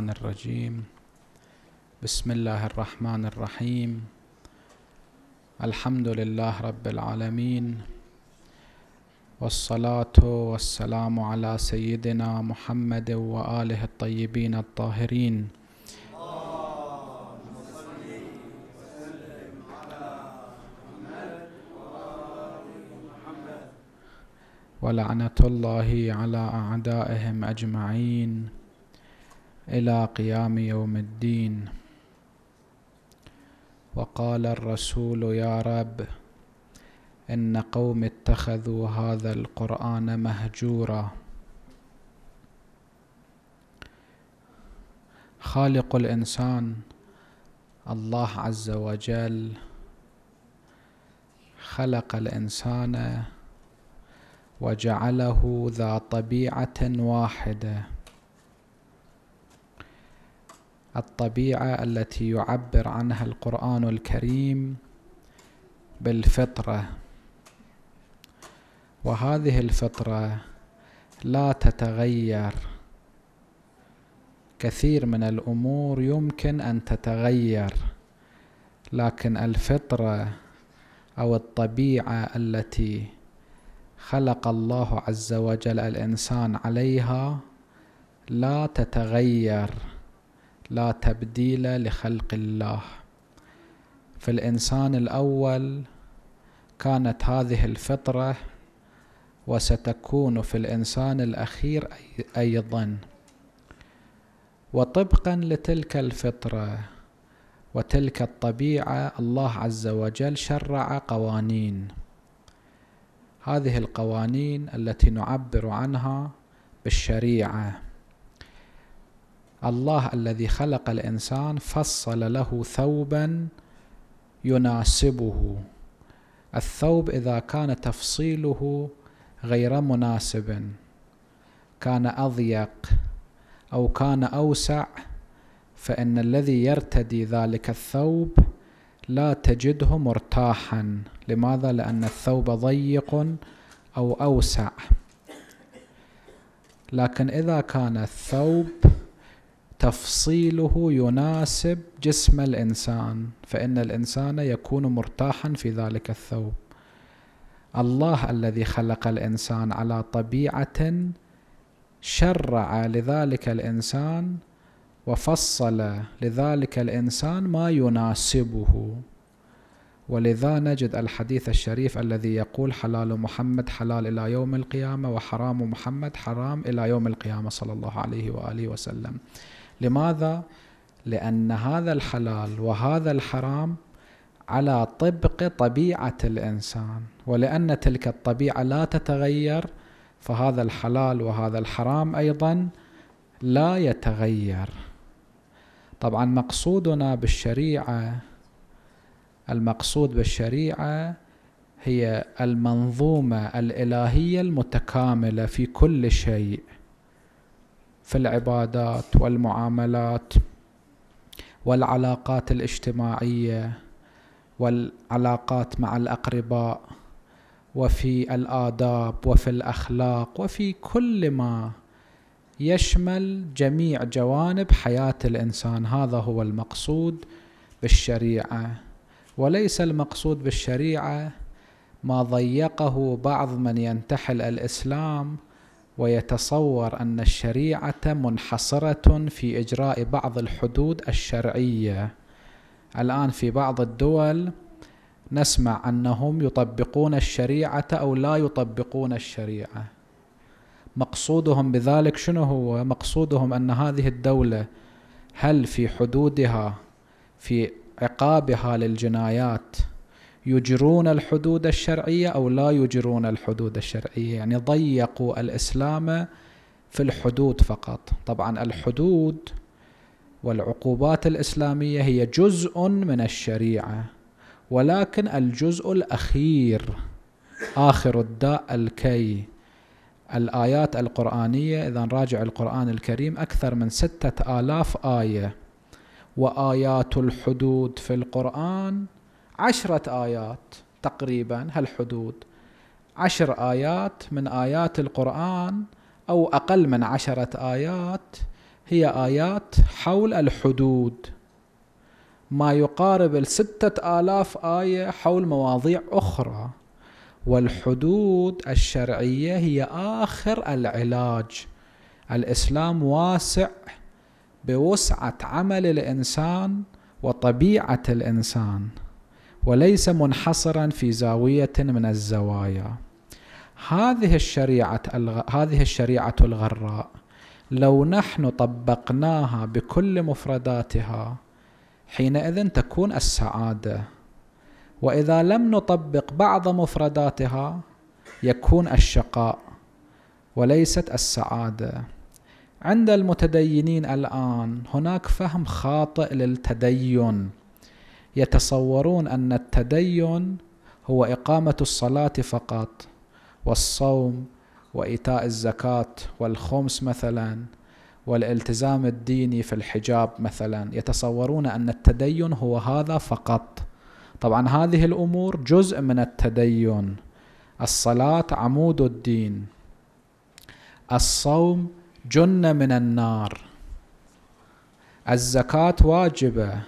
الشيطان الرجيم بسم الله الرحمن الرحيم الحمد لله رب العالمين والصلاة والسلام على سيدنا محمد وآله الطيبين الطاهرين ولعنة الله على أعدائهم أجمعين الى قيام يوم الدين وقال الرسول يا رب ان قوم اتخذوا هذا القران مهجورا خالق الانسان الله عز وجل خلق الانسان وجعله ذا طبيعه واحده الطبيعه التي يعبر عنها القران الكريم بالفطره وهذه الفطره لا تتغير كثير من الامور يمكن ان تتغير لكن الفطره او الطبيعه التي خلق الله عز وجل الانسان عليها لا تتغير لا تبديل لخلق الله في الانسان الاول كانت هذه الفطره وستكون في الانسان الاخير ايضا وطبقا لتلك الفطره وتلك الطبيعه الله عز وجل شرع قوانين هذه القوانين التي نعبر عنها بالشريعه الله الذي خلق الانسان فصل له ثوبا يناسبه الثوب اذا كان تفصيله غير مناسب كان اضيق او كان اوسع فان الذي يرتدي ذلك الثوب لا تجده مرتاحا لماذا لان الثوب ضيق او اوسع لكن اذا كان الثوب تفصيله يناسب جسم الانسان فان الانسان يكون مرتاحا في ذلك الثوب الله الذي خلق الانسان على طبيعه شرع لذلك الانسان وفصل لذلك الانسان ما يناسبه ولذا نجد الحديث الشريف الذي يقول حلال محمد حلال الى يوم القيامه وحرام محمد حرام الى يوم القيامه صلى الله عليه واله وسلم لماذا؟ لأن هذا الحلال وهذا الحرام على طبق طبيعة الإنسان ولأن تلك الطبيعة لا تتغير فهذا الحلال وهذا الحرام أيضا لا يتغير طبعا مقصودنا بالشريعة المقصود بالشريعه هي المنظومه الالهيه المتكامله في كل شيء في العبادات والمعاملات والعلاقات الاجتماعيه والعلاقات مع الاقرباء وفي الاداب وفي الاخلاق وفي كل ما يشمل جميع جوانب حياه الانسان هذا هو المقصود بالشريعه وليس المقصود بالشريعه ما ضيقه بعض من ينتحل الاسلام ويتصور أن الشريعة منحصرة في إجراء بعض الحدود الشرعية الآن في بعض الدول نسمع أنهم يطبقون الشريعة أو لا يطبقون الشريعة مقصودهم بذلك شنو هو؟ مقصودهم أن هذه الدولة هل في حدودها في عقابها للجنايات يجرون الحدود الشرعيه او لا يجرون الحدود الشرعيه يعني ضيقوا الاسلام في الحدود فقط طبعا الحدود والعقوبات الاسلاميه هي جزء من الشريعه ولكن الجزء الاخير اخر الداء الكي الآيات القرآنية إذا نراجع القرآن الكريم أكثر من ستة آلاف آية وآيات الحدود في القرآن عشرة آيات تقريبا هالحدود عشر آيات من آيات القرآن أو أقل من عشرة آيات هي آيات حول الحدود ما يقارب الستة آلاف آية حول مواضيع أخرى والحدود الشرعية هي آخر العلاج الإسلام واسع بوسعة عمل الإنسان وطبيعة الإنسان وليس منحصرا في زاوية من الزوايا هذه الشريعة هذه الشريعة الغراء لو نحن طبقناها بكل مفرداتها حينئذ تكون السعادة وإذا لم نطبق بعض مفرداتها يكون الشقاء وليست السعادة عند المتدينين الآن هناك فهم خاطئ للتدين يتصورون أن التدين هو إقامة الصلاة فقط والصوم وإيتاء الزكاة والخمس مثلا والالتزام الديني في الحجاب مثلا يتصورون أن التدين هو هذا فقط طبعا هذه الأمور جزء من التدين الصلاة عمود الدين الصوم جنة من النار الزكاة واجبة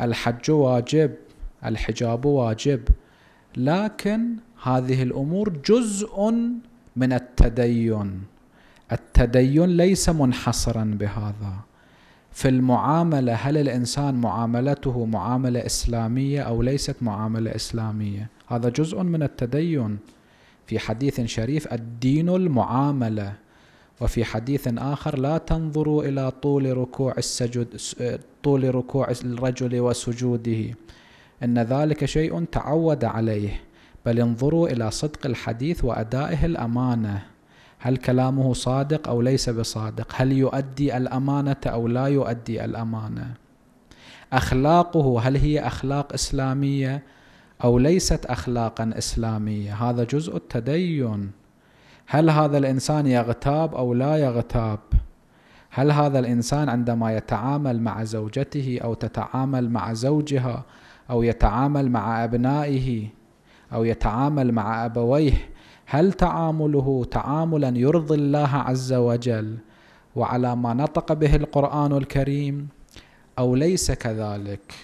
الحج واجب الحجاب واجب لكن هذه الامور جزء من التدين التدين ليس منحصرا بهذا في المعامله هل الانسان معاملته معامله اسلاميه او ليست معامله اسلاميه هذا جزء من التدين في حديث شريف الدين المعامله وفي حديث آخر لا تنظروا إلى طول ركوع السجد طول ركوع الرجل وسجوده إن ذلك شيء تعود عليه بل انظروا إلى صدق الحديث وأدائه الأمانة هل كلامه صادق أو ليس بصادق هل يؤدي الأمانة أو لا يؤدي الأمانة أخلاقه هل هي أخلاق إسلامية أو ليست أخلاقا إسلامية هذا جزء التدين هل هذا الانسان يغتاب او لا يغتاب هل هذا الانسان عندما يتعامل مع زوجته او تتعامل مع زوجها او يتعامل مع ابنائه او يتعامل مع ابويه هل تعامله تعاملا يرضي الله عز وجل وعلى ما نطق به القران الكريم او ليس كذلك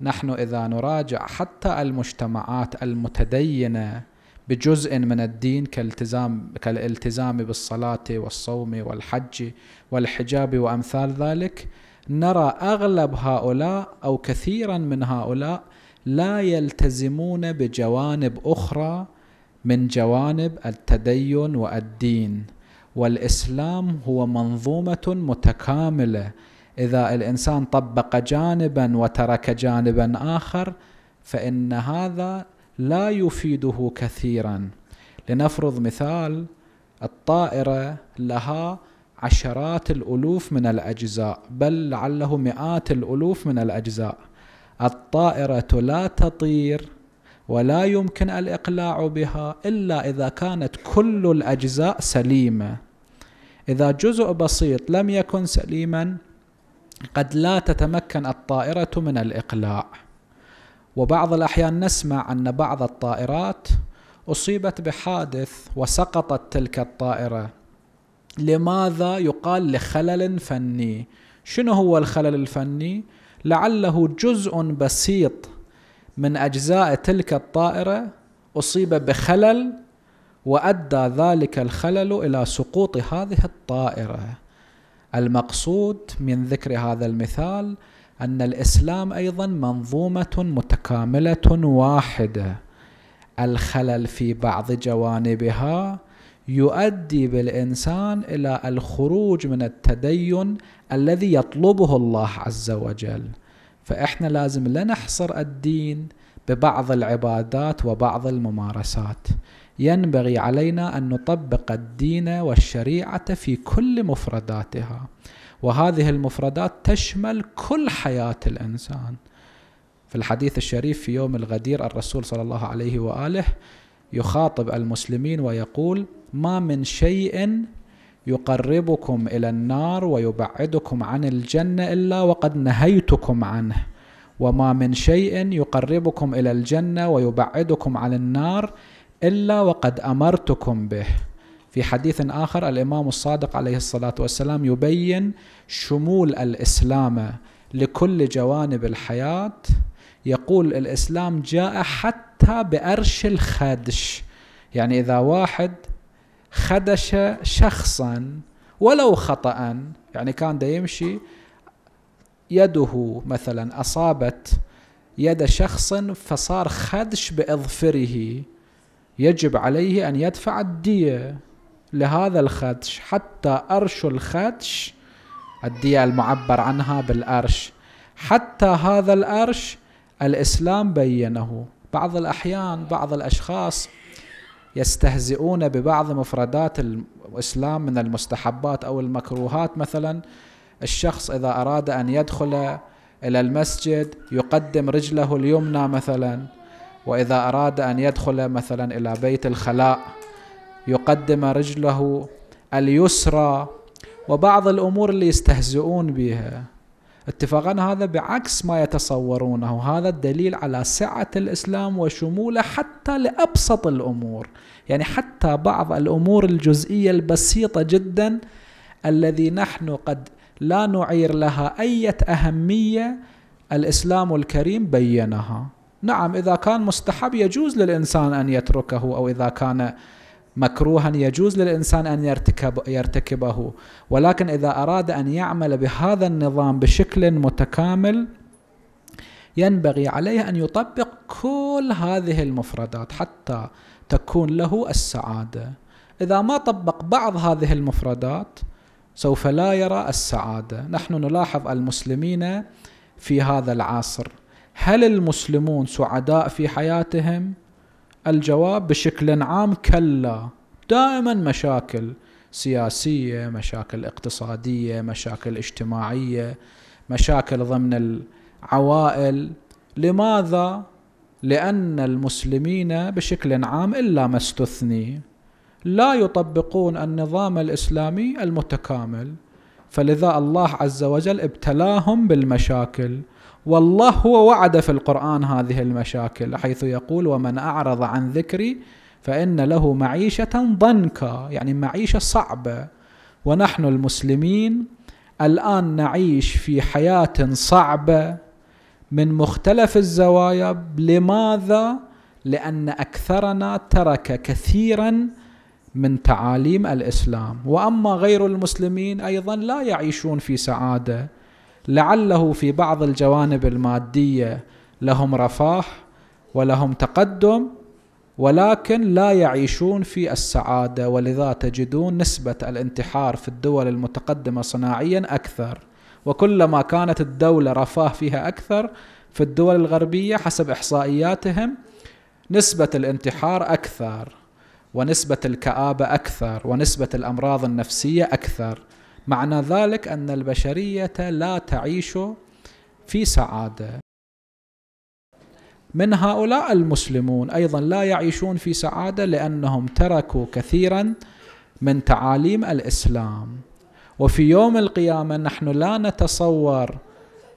نحن اذا نراجع حتى المجتمعات المتدينه بجزء من الدين كالتزام كالالتزام بالصلاة والصوم والحج والحجاب وأمثال ذلك نرى أغلب هؤلاء أو كثيرا من هؤلاء لا يلتزمون بجوانب أخرى من جوانب التدين والدين والإسلام هو منظومة متكاملة إذا الإنسان طبق جانبا وترك جانبا آخر فإن هذا لا يفيده كثيرا لنفرض مثال الطائرة لها عشرات الألوف من الأجزاء بل لعله مئات الألوف من الأجزاء الطائرة لا تطير ولا يمكن الإقلاع بها إلا إذا كانت كل الأجزاء سليمة إذا جزء بسيط لم يكن سليما قد لا تتمكن الطائرة من الإقلاع وبعض الأحيان نسمع أن بعض الطائرات أصيبت بحادث وسقطت تلك الطائرة لماذا يقال لخلل فني شنو هو الخلل الفني لعله جزء بسيط من أجزاء تلك الطائرة أصيب بخلل وأدى ذلك الخلل إلى سقوط هذه الطائرة المقصود من ذكر هذا المثال أن الإسلام أيضا منظومة متكاملة واحدة الخلل في بعض جوانبها يؤدي بالإنسان إلى الخروج من التدين الذي يطلبه الله عز وجل فإحنا لازم لا نحصر الدين ببعض العبادات وبعض الممارسات ينبغي علينا ان نطبق الدين والشريعه في كل مفرداتها وهذه المفردات تشمل كل حياة الإنسان في الحديث الشريف في يوم الغدير الرسول صلى الله عليه وآله يخاطب المسلمين ويقول ما من شيء يقربكم إلى النار ويبعدكم عن الجنة إلا وقد نهيتكم عنه وما من شيء يقربكم إلى الجنة ويبعدكم عن النار إلا وقد أمرتكم به في حديث آخر الإمام الصادق عليه الصلاة والسلام يبين شمول الإسلام لكل جوانب الحياة يقول الإسلام جاء حتى بأرش الخدش يعني إذا واحد خدش شخصا ولو خطأ يعني كان دا يمشي يده مثلا أصابت يد شخص فصار خدش بإظفره يجب عليه أن يدفع الدية لهذا الخدش حتى أرش الخدش الدية المعبر عنها بالأرش حتى هذا الأرش الإسلام بينه بعض الأحيان بعض الأشخاص يستهزئون ببعض مفردات الإسلام من المستحبات أو المكروهات مثلا الشخص إذا أراد أن يدخل إلى المسجد يقدم رجله اليمنى مثلا وإذا أراد أن يدخل مثلا إلى بيت الخلاء يقدم رجله اليسرى وبعض الأمور اللي يستهزئون بها اتفاقا هذا بعكس ما يتصورونه هذا الدليل على سعة الإسلام وشموله حتى لأبسط الأمور يعني حتى بعض الأمور الجزئية البسيطة جدا الذي نحن قد لا نعير لها أي أهمية الإسلام الكريم بينها نعم إذا كان مستحب يجوز للإنسان أن يتركه أو إذا كان مكروها يجوز للإنسان أن يرتكب يرتكبه ولكن إذا أراد أن يعمل بهذا النظام بشكل متكامل ينبغي عليه أن يطبق كل هذه المفردات حتى تكون له السعادة إذا ما طبق بعض هذه المفردات سوف لا يرى السعادة نحن نلاحظ المسلمين في هذا العصر هل المسلمون سعداء في حياتهم؟ الجواب بشكل عام كلا دائما مشاكل سياسيه مشاكل اقتصاديه مشاكل اجتماعيه مشاكل ضمن العوائل لماذا لان المسلمين بشكل عام الا ما استثني لا يطبقون النظام الاسلامي المتكامل فلذا الله عز وجل ابتلاهم بالمشاكل والله هو وعد في القرآن هذه المشاكل حيث يقول ومن أعرض عن ذكري فإن له معيشة ضنكا يعني معيشة صعبة ونحن المسلمين الآن نعيش في حياة صعبة من مختلف الزوايا لماذا؟ لأن أكثرنا ترك كثيرا من تعاليم الإسلام وأما غير المسلمين أيضا لا يعيشون في سعادة لعله في بعض الجوانب الماديه لهم رفاه ولهم تقدم ولكن لا يعيشون في السعاده ولذا تجدون نسبه الانتحار في الدول المتقدمه صناعيا اكثر وكلما كانت الدوله رفاه فيها اكثر في الدول الغربيه حسب احصائياتهم نسبه الانتحار اكثر ونسبه الكابه اكثر ونسبه الامراض النفسيه اكثر معنى ذلك أن البشرية لا تعيش في سعادة من هؤلاء المسلمون أيضا لا يعيشون في سعادة لأنهم تركوا كثيرا من تعاليم الإسلام وفي يوم القيامة نحن لا نتصور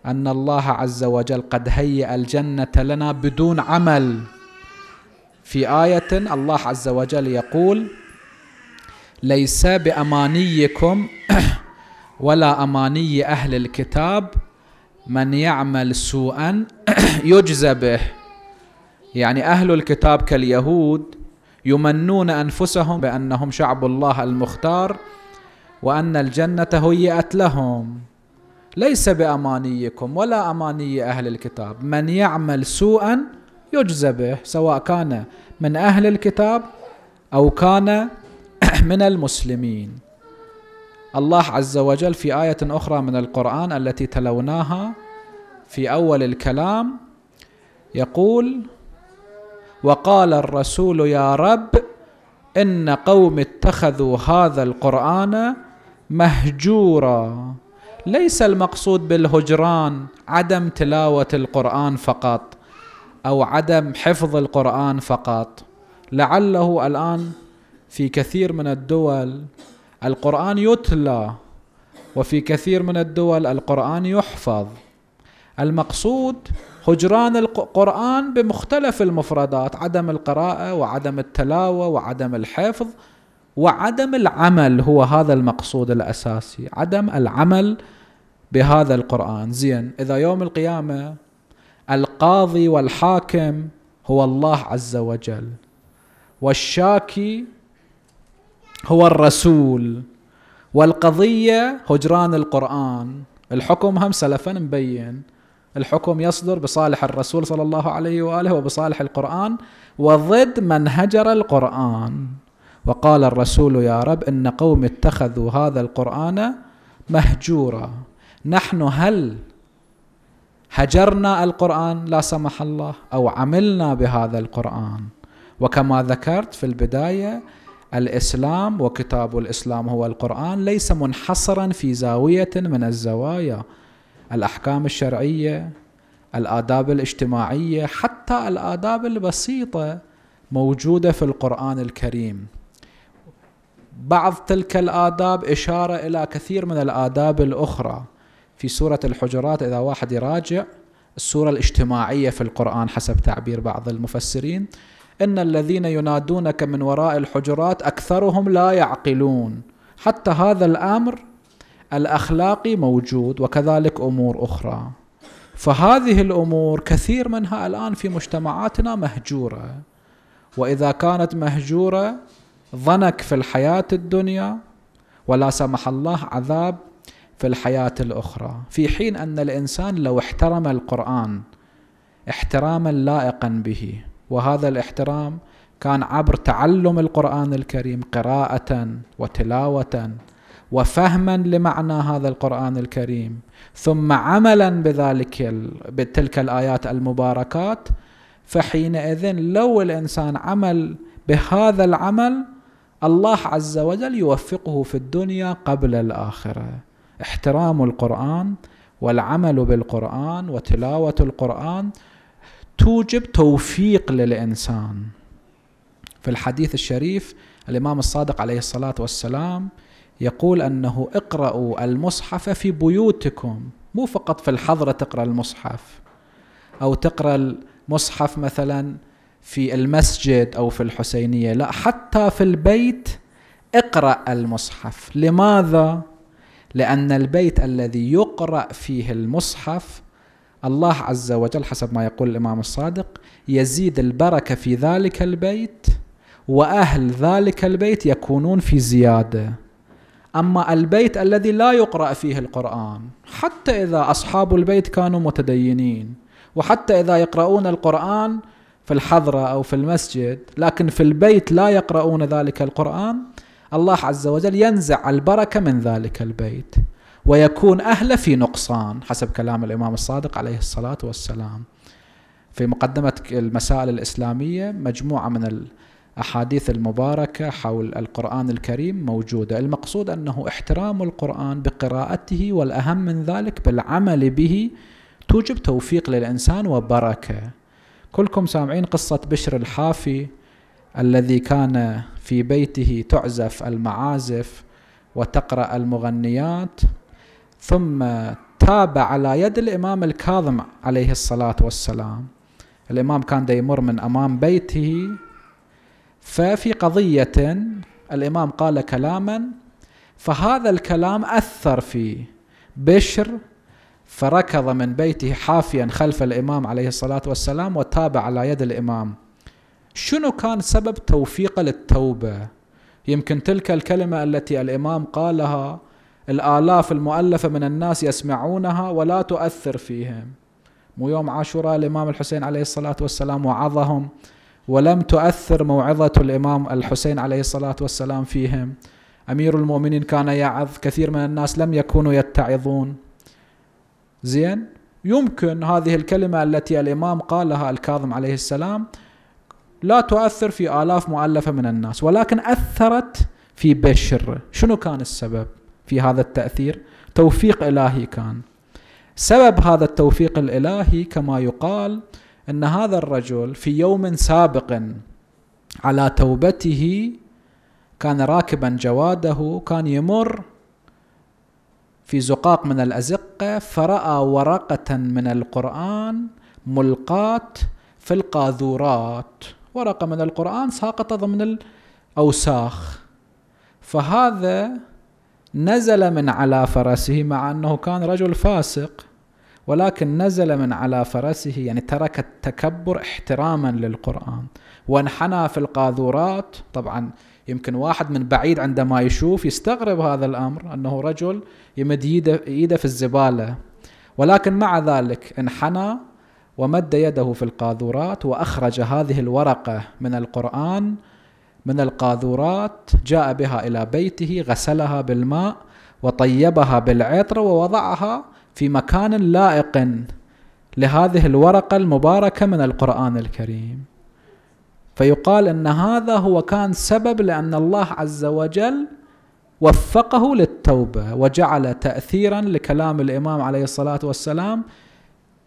أن الله عز وجل قد هيأ الجنة لنا بدون عمل في آية الله عز وجل يقول ليس بأمانيكم ولا اماني اهل الكتاب من يعمل سوءا يجزى به يعني اهل الكتاب كاليهود يمنون انفسهم بانهم شعب الله المختار وان الجنه هيئت لهم ليس بامانيكم ولا اماني اهل الكتاب من يعمل سوءا يجزى به سواء كان من اهل الكتاب او كان من المسلمين الله عز وجل في آية أخرى من القرآن التي تلوناها في أول الكلام يقول وقال الرسول يا رب إن قوم اتخذوا هذا القرآن مهجورا ليس المقصود بالهجران عدم تلاوة القرآن فقط أو عدم حفظ القرآن فقط لعله الآن في كثير من الدول القرآن يتلى وفي كثير من الدول القرآن يحفظ المقصود هجران القرآن بمختلف المفردات عدم القراءة وعدم التلاوة وعدم الحفظ وعدم العمل هو هذا المقصود الأساسي عدم العمل بهذا القرآن زين إذا يوم القيامة القاضي والحاكم هو الله عز وجل والشاكي هو الرسول والقضية هجران القرآن الحكم هم سلفا مبين الحكم يصدر بصالح الرسول صلى الله عليه وآله وبصالح القرآن وضد من هجر القرآن وقال الرسول يا رب إن قوم اتخذوا هذا القرآن مهجورا نحن هل هجرنا القرآن لا سمح الله أو عملنا بهذا القرآن وكما ذكرت في البداية الاسلام وكتاب الاسلام هو القران ليس منحصرا في زاويه من الزوايا الاحكام الشرعيه الاداب الاجتماعيه حتى الاداب البسيطه موجوده في القران الكريم بعض تلك الاداب اشاره الى كثير من الاداب الاخرى في سوره الحجرات اذا واحد يراجع الصوره الاجتماعيه في القران حسب تعبير بعض المفسرين إن الذين ينادونك من وراء الحجرات أكثرهم لا يعقلون حتى هذا الأمر الأخلاقي موجود وكذلك أمور أخرى فهذه الأمور كثير منها الآن في مجتمعاتنا مهجورة وإذا كانت مهجورة ضنك في الحياة الدنيا ولا سمح الله عذاب في الحياة الأخرى في حين أن الإنسان لو احترم القرآن احتراما لائقا به وهذا الاحترام كان عبر تعلم القرآن الكريم قراءة وتلاوة وفهما لمعنى هذا القرآن الكريم ثم عملا بذلك بتلك الآيات المباركات فحينئذ لو الإنسان عمل بهذا العمل الله عز وجل يوفقه في الدنيا قبل الآخرة احترام القرآن والعمل بالقرآن وتلاوة القرآن توجب توفيق للإنسان في الحديث الشريف الإمام الصادق عليه الصلاة والسلام يقول أنه اقرأوا المصحف في بيوتكم مو فقط في الحضرة تقرأ المصحف أو تقرأ المصحف مثلا في المسجد أو في الحسينية لا حتى في البيت اقرأ المصحف لماذا؟ لأن البيت الذي يقرأ فيه المصحف الله عز وجل حسب ما يقول الإمام الصادق يزيد البركة في ذلك البيت وأهل ذلك البيت يكونون في زيادة أما البيت الذي لا يقرأ فيه القرآن حتى إذا أصحاب البيت كانوا متدينين وحتى إذا يقرؤون القرآن في الحضرة أو في المسجد لكن في البيت لا يقرؤون ذلك القرآن الله عز وجل ينزع البركة من ذلك البيت ويكون أهله في نقصان حسب كلام الإمام الصادق عليه الصلاة والسلام في مقدمة المسائل الإسلامية مجموعة من الأحاديث المباركة حول القرآن الكريم موجودة المقصود أنه احترام القرآن بقراءته والأهم من ذلك بالعمل به توجب توفيق للإنسان وبركة كلكم سامعين قصة بشر الحافي الذي كان في بيته تعزف المعازف وتقرأ المغنيات ثم تاب على يد الإمام الكاظم عليه الصلاة والسلام الإمام كان يمر من أمام بيته ففي قضية الإمام قال كلاما فهذا الكلام أثر في بشر فركض من بيته حافيا خلف الإمام عليه الصلاة والسلام وتاب على يد الإمام شنو كان سبب توفيقه للتوبة يمكن تلك الكلمة التي الإمام قالها الآلاف المؤلفة من الناس يسمعونها ولا تؤثر فيهم مو يوم عاشوراء الإمام الحسين عليه الصلاة والسلام وعظهم ولم تؤثر موعظة الإمام الحسين عليه الصلاة والسلام فيهم أمير المؤمنين كان يعظ كثير من الناس لم يكونوا يتعظون زين يمكن هذه الكلمة التي الإمام قالها الكاظم عليه السلام لا تؤثر في آلاف مؤلفة من الناس ولكن أثرت في بشر شنو كان السبب في هذا التأثير توفيق إلهي كان سبب هذا التوفيق الإلهي كما يقال أن هذا الرجل في يوم سابق على توبته كان راكبا جواده كان يمر في زقاق من الأزقة فرأى ورقة من القرآن ملقاة في القاذورات ورقة من القرآن ساقطة ضمن الأوساخ فهذا نزل من على فرسه مع أنه كان رجل فاسق ولكن نزل من على فرسه يعني ترك التكبر احتراما للقرآن وانحنى في القاذورات طبعا يمكن واحد من بعيد عندما يشوف يستغرب هذا الأمر أنه رجل يمد إيده في الزبالة ولكن مع ذلك انحنى ومد يده في القاذورات وأخرج هذه الورقة من القرآن من القاذورات جاء بها إلى بيته غسلها بالماء وطيبها بالعطر ووضعها في مكان لائق لهذه الورقة المباركة من القرآن الكريم فيقال أن هذا هو كان سبب لأن الله عز وجل وفقه للتوبة وجعل تأثيرا لكلام الإمام عليه الصلاة والسلام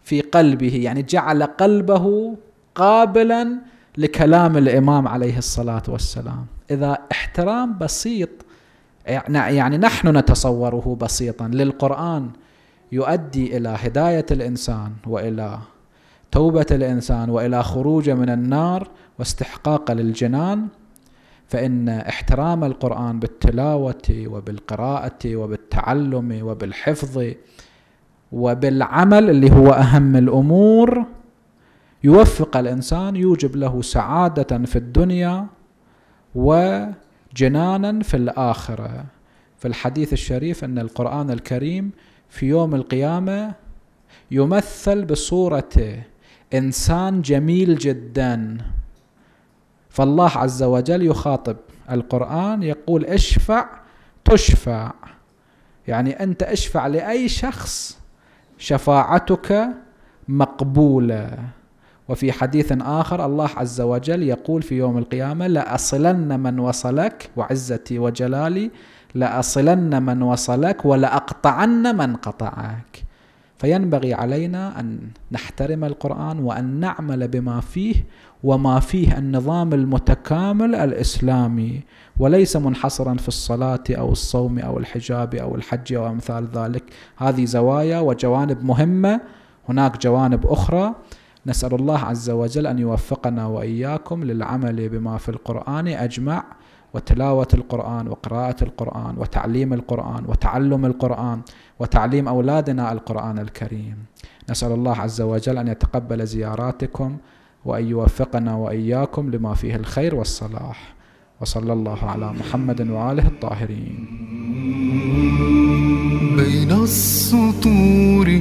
في قلبه يعني جعل قلبه قابلا لكلام الامام عليه الصلاه والسلام اذا احترام بسيط يعني-, يعني نحن نتصوره بسيطا للقران يؤدي الى هدايه الانسان والى توبه الانسان والى خروجه من النار واستحقاقه للجنان فان احترام القران بالتلاوه وبالقراءه وبالتعلم وبالحفظ وبالعمل اللي هو اهم الامور يوفق الإنسان يوجب له سعادة في الدنيا وجنانا في الآخرة في الحديث الشريف أن القرآن الكريم في يوم القيامة يمثل بصورة إنسان جميل جدا فالله عز وجل يخاطب القرآن يقول اشفع تشفع يعني أنت اشفع لأي شخص شفاعتك مقبوله وفي حديث آخر الله عز وجل يقول في يوم القيامة لأصلن من وصلك وعزتي وجلالي لأصلن من وصلك ولأقطعن من قطعك فينبغي علينا أن نحترم القرآن وأن نعمل بما فيه وما فيه النظام المتكامل الإسلامي وليس منحصرا في الصلاة أو الصوم أو الحجاب أو الحج أو أمثال ذلك هذه زوايا وجوانب مهمة هناك جوانب أخرى نسأل الله عز وجل أن يوفقنا وإياكم للعمل بما في القرآن أجمع وتلاوة القرآن وقراءة القرآن وتعليم القرآن وتعلم القرآن وتعليم أولادنا القرآن الكريم نسأل الله عز وجل أن يتقبل زياراتكم وأن يوفقنا وإياكم لما فيه الخير والصلاح وصلى الله على محمد وآله الطاهرين بين السطور